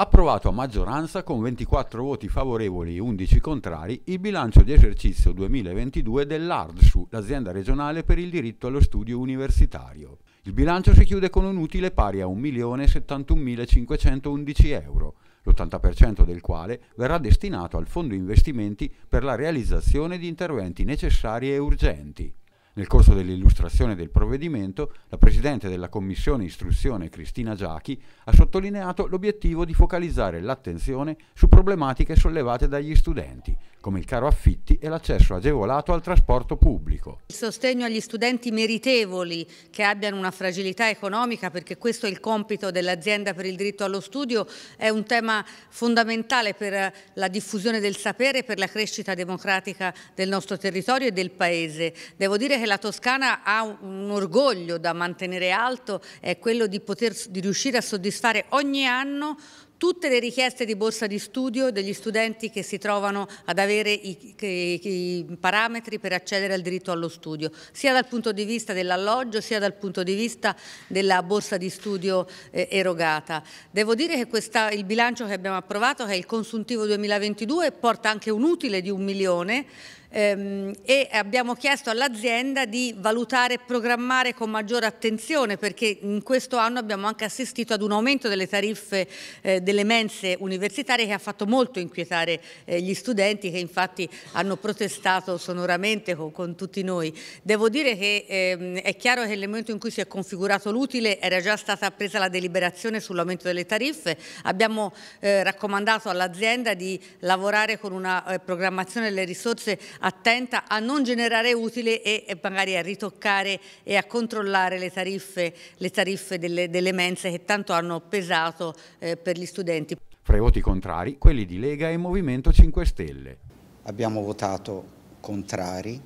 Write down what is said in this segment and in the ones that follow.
approvato a maggioranza con 24 voti favorevoli e 11 contrari il bilancio di esercizio 2022 dell'ARDSU, l'azienda regionale per il diritto allo studio universitario. Il bilancio si chiude con un utile pari a 1.071.511 euro, l'80% del quale verrà destinato al fondo investimenti per la realizzazione di interventi necessari e urgenti. Nel corso dell'illustrazione del provvedimento, la Presidente della Commissione Istruzione Cristina Giachi ha sottolineato l'obiettivo di focalizzare l'attenzione su problematiche sollevate dagli studenti, come il caro affitti e l'accesso agevolato al trasporto pubblico. Il sostegno agli studenti meritevoli che abbiano una fragilità economica, perché questo è il compito dell'azienda per il diritto allo studio, è un tema fondamentale per la diffusione del sapere e per la crescita democratica del nostro territorio e del Paese. Devo dire che la Toscana ha un orgoglio da mantenere alto, è quello di, poter, di riuscire a soddisfare ogni anno tutte le richieste di borsa di studio degli studenti che si trovano ad avere i, i, i, parametri per accedere al diritto allo studio, sia dal punto di vista dell'alloggio sia dal punto di vista della borsa di studio eh, erogata. Devo dire che questa, il bilancio che abbiamo approvato, che è il consuntivo 2022, porta anche un utile di un milione, Ehm, e abbiamo chiesto all'azienda di valutare e programmare con maggiore attenzione perché in questo anno abbiamo anche assistito ad un aumento delle tariffe eh, delle mense universitarie che ha fatto molto inquietare eh, gli studenti che infatti hanno protestato sonoramente con, con tutti noi. Devo dire che ehm, è chiaro che nel momento in cui si è configurato l'utile era già stata presa la deliberazione sull'aumento delle tariffe, abbiamo eh, raccomandato all'azienda di lavorare con una eh, programmazione delle risorse attenta a non generare utile e magari a ritoccare e a controllare le tariffe, le tariffe delle, delle, mense che tanto hanno pesato eh, per gli studenti. Fra i voti contrari, quelli di Lega e Movimento 5 Stelle. Abbiamo votato contrari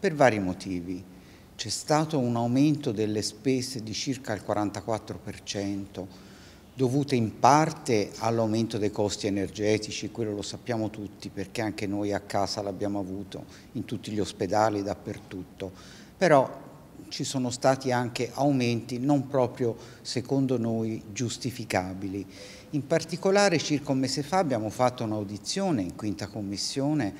per vari motivi. C'è stato un aumento delle spese di circa il 44%, dovute in parte all'aumento dei costi energetici, quello lo sappiamo tutti perché anche noi a casa l'abbiamo avuto in tutti gli ospedali, dappertutto, però ci sono stati anche aumenti non proprio secondo noi giustificabili. In particolare circa un mese fa abbiamo fatto un'audizione in quinta commissione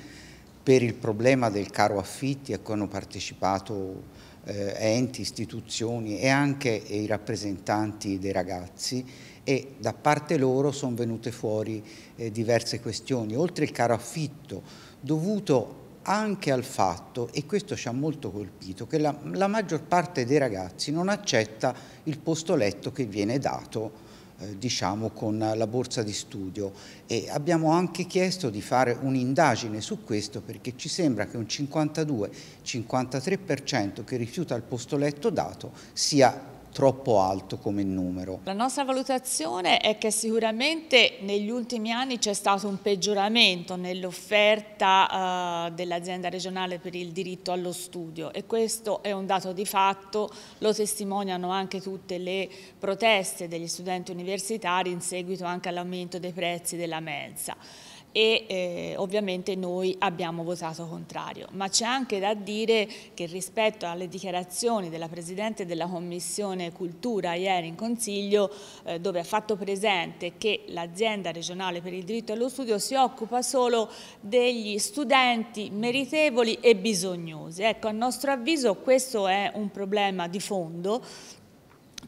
per il problema del caro affitti a cui hanno partecipato eh, enti, istituzioni e anche i rappresentanti dei ragazzi e da parte loro sono venute fuori eh, diverse questioni, oltre il caro affitto dovuto anche al fatto, e questo ci ha molto colpito, che la, la maggior parte dei ragazzi non accetta il posto letto che viene dato eh, diciamo con la borsa di studio e abbiamo anche chiesto di fare un'indagine su questo perché ci sembra che un 52-53% che rifiuta il posto letto dato sia troppo alto come numero. La nostra valutazione è che sicuramente negli ultimi anni c'è stato un peggioramento nell'offerta eh, dell'azienda regionale per il diritto allo studio e questo è un dato di fatto, lo testimoniano anche tutte le proteste degli studenti universitari in seguito anche all'aumento dei prezzi della mensa e eh, ovviamente noi abbiamo votato contrario. Ma c'è anche da dire che rispetto alle dichiarazioni della Presidente della Commissione Cultura ieri in Consiglio, eh, dove ha fatto presente che l'azienda regionale per il diritto allo studio si occupa solo degli studenti meritevoli e bisognosi. Ecco, a nostro avviso questo è un problema di fondo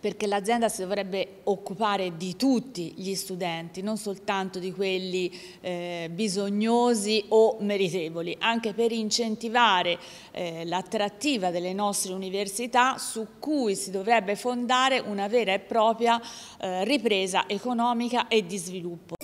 perché l'azienda si dovrebbe occupare di tutti gli studenti, non soltanto di quelli eh, bisognosi o meritevoli, anche per incentivare eh, l'attrattiva delle nostre università su cui si dovrebbe fondare una vera e propria eh, ripresa economica e di sviluppo.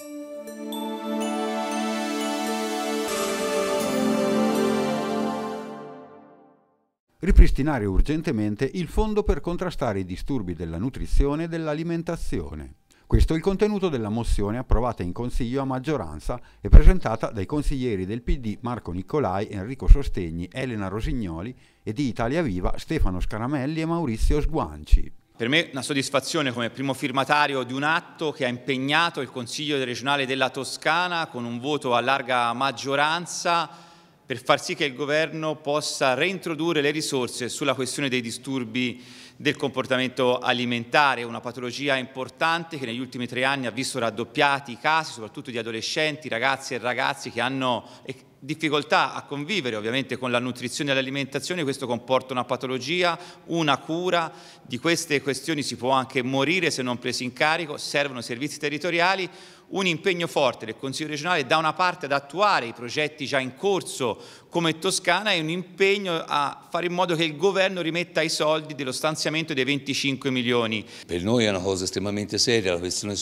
ripristinare urgentemente il fondo per contrastare i disturbi della nutrizione e dell'alimentazione. Questo è il contenuto della mozione approvata in Consiglio a maggioranza e presentata dai consiglieri del PD Marco Nicolai, Enrico Sostegni, Elena Rosignoli e di Italia Viva Stefano Scaramelli e Maurizio Sguanci. Per me è una soddisfazione come primo firmatario di un atto che ha impegnato il Consiglio regionale della Toscana con un voto a larga maggioranza per far sì che il governo possa reintrodurre le risorse sulla questione dei disturbi del comportamento alimentare, una patologia importante che negli ultimi tre anni ha visto raddoppiati i casi, soprattutto di adolescenti, ragazzi e ragazzi che hanno eh, difficoltà a convivere ovviamente con la nutrizione e l'alimentazione, questo comporta una patologia, una cura, di queste questioni si può anche morire se non presi in carico, servono servizi territoriali, un impegno forte del Consiglio regionale da una parte ad attuare i progetti già in corso come Toscana e un impegno a fare in modo che il governo rimetta i soldi dello stanziamento dei 25 milioni. Per noi è una cosa estremamente seria la questione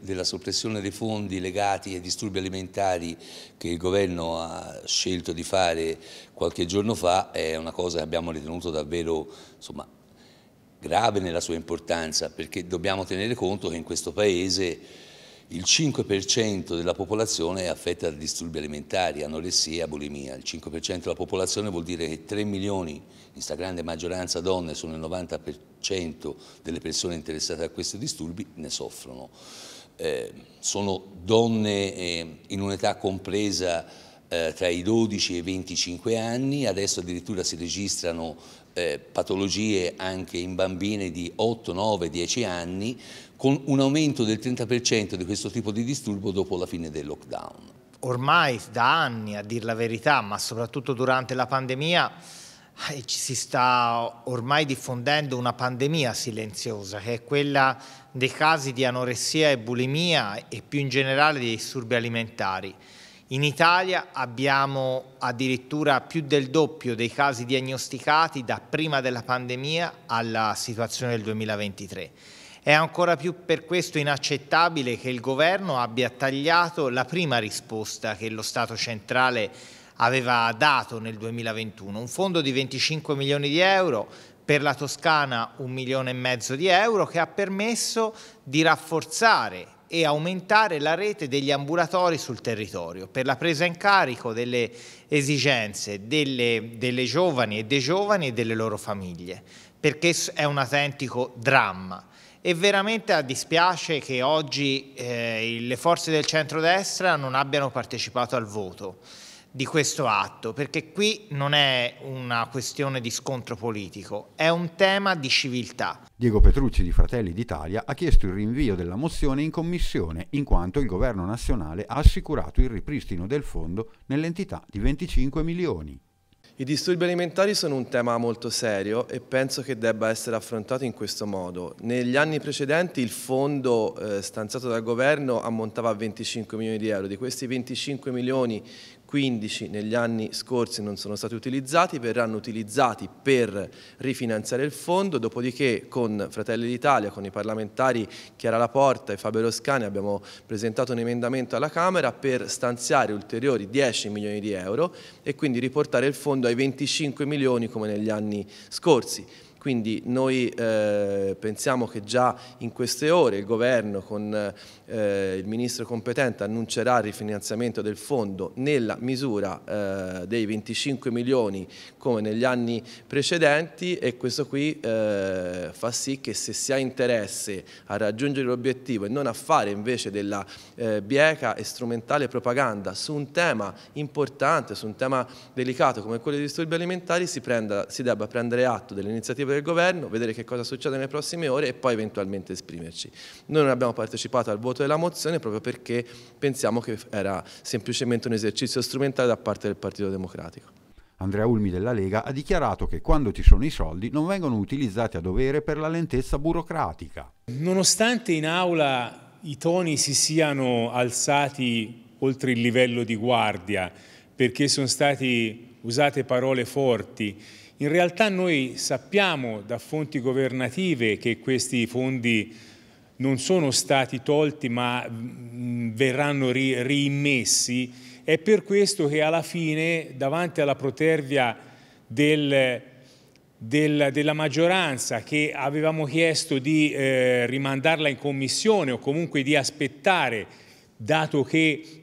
della soppressione dei fondi legati ai disturbi alimentari che il governo ha scelto di fare qualche giorno fa è una cosa che abbiamo ritenuto davvero insomma, grave nella sua importanza perché dobbiamo tenere conto che in questo Paese il 5% della popolazione è affetta da disturbi alimentari, anoressia e bulimia. Il 5% della popolazione vuol dire che 3 milioni, in stragrande maggioranza donne, sono il 90% delle persone interessate a questi disturbi, ne soffrono. Eh, sono donne eh, in un'età compresa eh, tra i 12 e i 25 anni, adesso addirittura si registrano eh, patologie anche in bambine di 8, 9, 10 anni, con un aumento del 30% di questo tipo di disturbo dopo la fine del lockdown. Ormai da anni, a dir la verità, ma soprattutto durante la pandemia, eh, ci si sta ormai diffondendo una pandemia silenziosa, che è quella dei casi di anoressia e bulimia e più in generale dei disturbi alimentari. In Italia abbiamo addirittura più del doppio dei casi diagnosticati da prima della pandemia alla situazione del 2023. È ancora più per questo inaccettabile che il governo abbia tagliato la prima risposta che lo Stato centrale aveva dato nel 2021, un fondo di 25 milioni di euro, per la Toscana un milione e mezzo di euro che ha permesso di rafforzare e aumentare la rete degli ambulatori sul territorio per la presa in carico delle esigenze delle, delle giovani e dei giovani e delle loro famiglie, perché è un autentico dramma. E veramente a dispiace che oggi eh, le forze del centrodestra non abbiano partecipato al voto di questo atto, perché qui non è una questione di scontro politico, è un tema di civiltà. Diego Petrucci di Fratelli d'Italia ha chiesto il rinvio della mozione in commissione, in quanto il governo nazionale ha assicurato il ripristino del fondo nell'entità di 25 milioni. I disturbi alimentari sono un tema molto serio e penso che debba essere affrontato in questo modo. Negli anni precedenti il fondo eh, stanziato dal governo ammontava a 25 milioni di euro, di questi 25 milioni 15 negli anni scorsi non sono stati utilizzati, verranno utilizzati per rifinanziare il fondo, dopodiché con Fratelli d'Italia, con i parlamentari Chiara Laporta e Fabio Roscani abbiamo presentato un emendamento alla Camera per stanziare ulteriori 10 milioni di euro e quindi riportare il fondo ai 25 milioni come negli anni scorsi. Quindi noi eh, pensiamo che già in queste ore il governo con eh, il ministro competente annuncerà il rifinanziamento del fondo nella misura eh, dei 25 milioni come negli anni precedenti e questo qui eh, fa sì che se si ha interesse a raggiungere l'obiettivo e non a fare invece della eh, bieca e strumentale propaganda su un tema importante, su un tema delicato come quello dei disturbi alimentari si, prenda, si debba prendere atto dell'iniziativa iniziative del governo, vedere che cosa succede nelle prossime ore e poi eventualmente esprimerci. Noi non abbiamo partecipato al voto della mozione proprio perché pensiamo che era semplicemente un esercizio strumentale da parte del Partito Democratico. Andrea Ulmi della Lega ha dichiarato che quando ci sono i soldi non vengono utilizzati a dovere per la lentezza burocratica. Nonostante in aula i toni si siano alzati oltre il livello di guardia perché sono state usate parole forti in realtà noi sappiamo da fonti governative che questi fondi non sono stati tolti ma mm, verranno ri rimmessi. È per questo che alla fine, davanti alla protervia del, del, della maggioranza che avevamo chiesto di eh, rimandarla in commissione o comunque di aspettare, dato che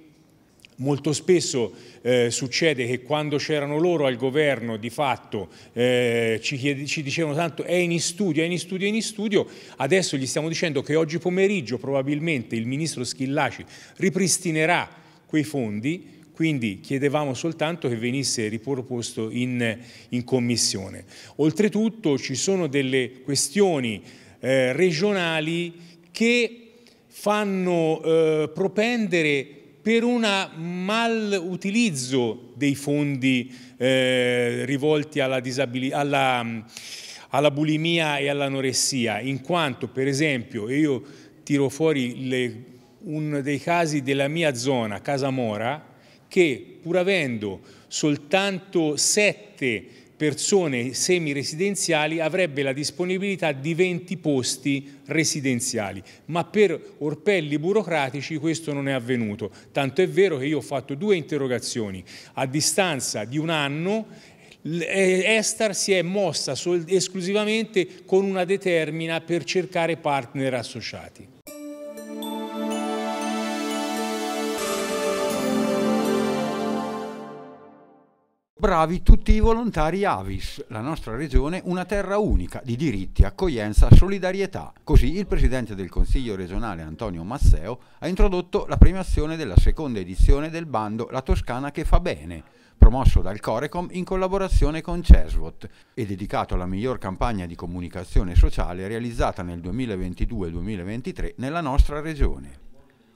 Molto spesso eh, succede che quando c'erano loro al governo di fatto eh, ci, chiede, ci, dicevano tanto è in studio, è in studio, è in studio, adesso gli stiamo dicendo che oggi pomeriggio probabilmente il ministro Schillaci ripristinerà quei fondi, quindi chiedevamo soltanto che venisse riproposto in, in commissione. Oltretutto ci sono delle questioni eh, regionali che fanno eh, propendere per un mal utilizzo dei fondi eh, rivolti alla, alla, alla bulimia e all'anoressia, in quanto per esempio io tiro fuori le, uno dei casi della mia zona, Casa Mora, che pur avendo soltanto sette persone semi-residenziali avrebbe la disponibilità di 20 posti residenziali, ma per orpelli burocratici questo non è avvenuto, tanto è vero che io ho fatto due interrogazioni a distanza di un anno Estar si è mossa esclusivamente con una determina per cercare partner associati. Bravi tutti i volontari Avis, la nostra regione una terra unica di diritti, accoglienza, solidarietà. Così il presidente del Consiglio regionale Antonio Masseo ha introdotto la premiazione della seconda edizione del bando La Toscana che fa bene, promosso dal Corecom in collaborazione con Cesvot e dedicato alla miglior campagna di comunicazione sociale realizzata nel 2022-2023 nella nostra regione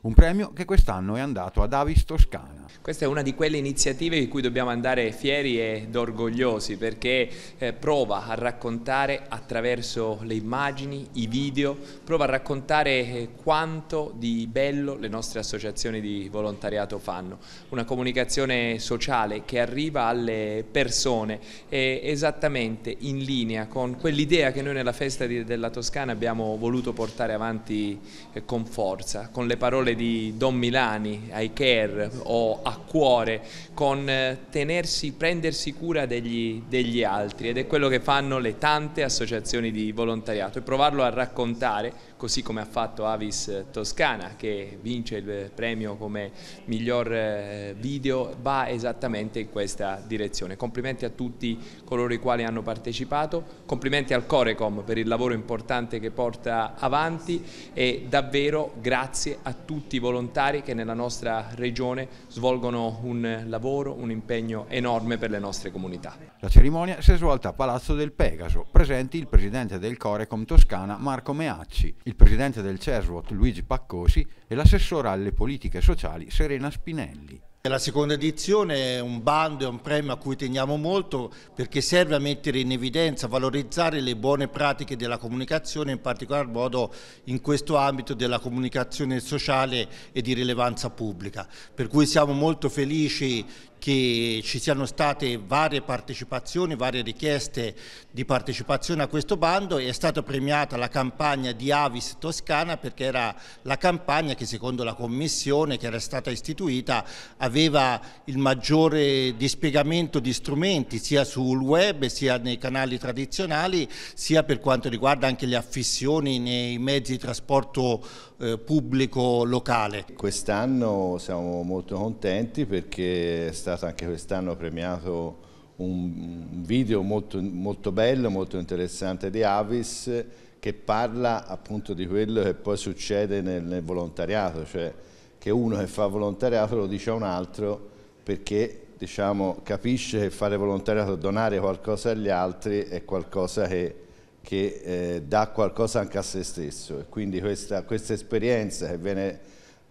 un premio che quest'anno è andato ad Avis Toscana. Questa è una di quelle iniziative di cui dobbiamo andare fieri ed orgogliosi perché eh, prova a raccontare attraverso le immagini, i video, prova a raccontare eh, quanto di bello le nostre associazioni di volontariato fanno. Una comunicazione sociale che arriva alle persone è esattamente in linea con quell'idea che noi nella festa della Toscana abbiamo voluto portare avanti eh, con forza, con le parole parole di Don Milani, I care o a cuore, con eh, tenersi, prendersi cura degli, degli altri ed è quello che fanno le tante associazioni di volontariato e provarlo a raccontare così come ha fatto Avis eh, Toscana che vince il eh, premio come miglior eh, video, va esattamente in questa direzione. Complimenti a tutti coloro i quali hanno partecipato, complimenti al Corecom per il lavoro importante che porta avanti e davvero grazie a tutti i volontari che nella nostra regione svolgono un lavoro, un impegno enorme per le nostre comunità. La cerimonia si è svolta a Palazzo del Pegaso, presenti il presidente del Corecom Toscana Marco Meacci, il presidente del CESVOT Luigi Paccosi e l'assessora alle politiche sociali Serena Spinelli. La seconda edizione è un bando e un premio a cui teniamo molto perché serve a mettere in evidenza, valorizzare le buone pratiche della comunicazione, in particolar modo in questo ambito della comunicazione sociale e di rilevanza pubblica. Per cui siamo molto felici che ci siano state varie partecipazioni, varie richieste di partecipazione a questo bando e è stata premiata la campagna di Avis Toscana perché era la campagna che secondo la commissione che era stata istituita aveva il maggiore dispiegamento di strumenti sia sul web sia nei canali tradizionali sia per quanto riguarda anche le affissioni nei mezzi di trasporto eh, pubblico locale. Quest'anno siamo molto contenti perché è stata stato anche quest'anno premiato un video molto, molto, bello, molto interessante di Avis che parla appunto di quello che poi succede nel, nel volontariato, cioè che uno che fa volontariato lo dice a un altro perché diciamo, capisce che fare volontariato, donare qualcosa agli altri è qualcosa che, che eh, dà qualcosa anche a se stesso e quindi questa, questa esperienza che viene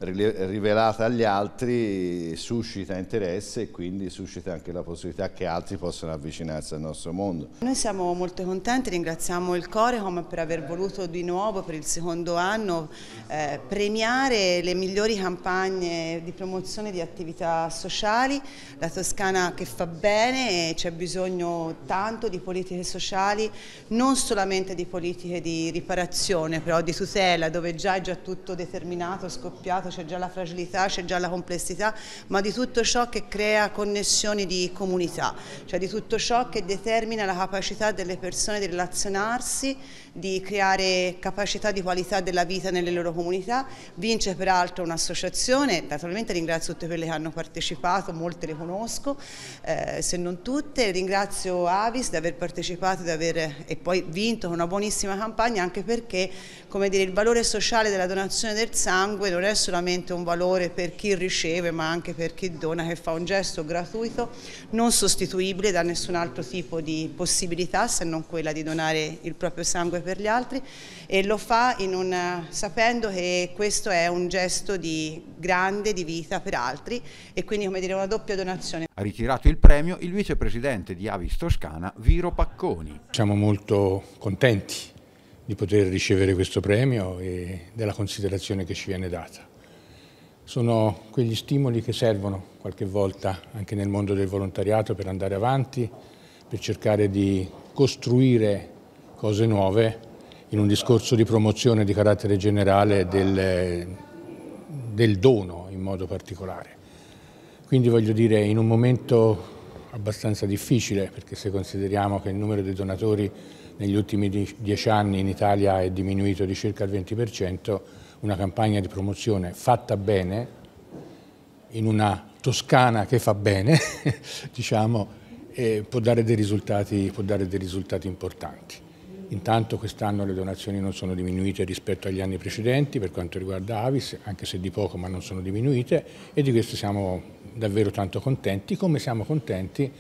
rivelata agli altri suscita interesse e quindi suscita anche la possibilità che altri possano avvicinarsi al nostro mondo. Noi siamo molto contenti, ringraziamo il Corecom per aver voluto di nuovo per il secondo anno eh, premiare le migliori campagne di promozione di attività sociali, la Toscana che fa bene e c'è bisogno tanto di politiche sociali, non solamente di politiche di riparazione però di tutela dove già è già tutto determinato, scoppiato, c'è già la fragilità, c'è già la complessità, ma di tutto ciò che crea connessioni di comunità, cioè di tutto ciò che determina la capacità delle persone di relazionarsi, di creare capacità di qualità della vita nelle loro comunità. Vince peraltro un'associazione, naturalmente ringrazio tutte quelle che hanno partecipato, molte le conosco, eh, se non tutte, ringrazio Avis di aver partecipato di aver, e poi vinto con una buonissima campagna anche perché come dire, il valore sociale della donazione del sangue non è solamente sicuramente un valore per chi riceve ma anche per chi dona che fa un gesto gratuito non sostituibile da nessun altro tipo di possibilità se non quella di donare il proprio sangue per gli altri e lo fa una, sapendo che questo è un gesto di grande di vita per altri e quindi come dire una doppia donazione. Ha ritirato il premio il vicepresidente di Avis Toscana Viro Pacconi. Siamo molto contenti di poter ricevere questo premio e della considerazione che ci viene data sono quegli stimoli che servono qualche volta anche nel mondo del volontariato per andare avanti, per cercare di costruire cose nuove in un discorso di promozione di carattere generale del, del dono in modo particolare. Quindi voglio dire, in un momento abbastanza difficile, perché se consideriamo che il numero dei donatori negli ultimi dieci anni in Italia è diminuito di circa il 20%, una campagna di promozione fatta bene, in una Toscana che fa bene, diciamo, può dare, risultati, può, dare dei risultati, importanti. Intanto quest'anno le donazioni non sono diminuite rispetto agli anni precedenti per quanto riguarda Avis, anche se di poco ma non sono diminuite e di questo siamo davvero tanto contenti, come siamo contenti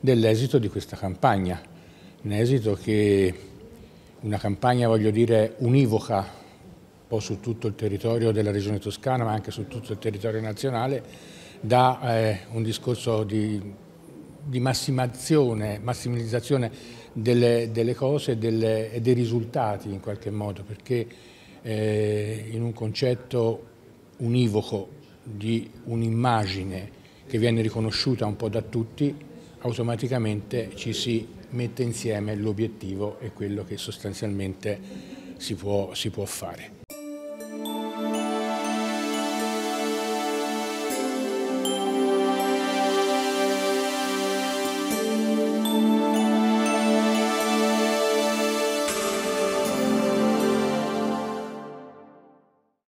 dell'esito di questa campagna, un esito che una campagna voglio dire univoca po' su tutto il territorio della regione toscana ma anche su tutto il territorio nazionale da eh, un discorso di, di massimizzazione delle, delle cose e, e dei risultati in qualche modo perché eh, in un concetto univoco di un'immagine che viene riconosciuta un po' da tutti automaticamente ci si mette insieme l'obiettivo e quello che sostanzialmente si può, si può fare.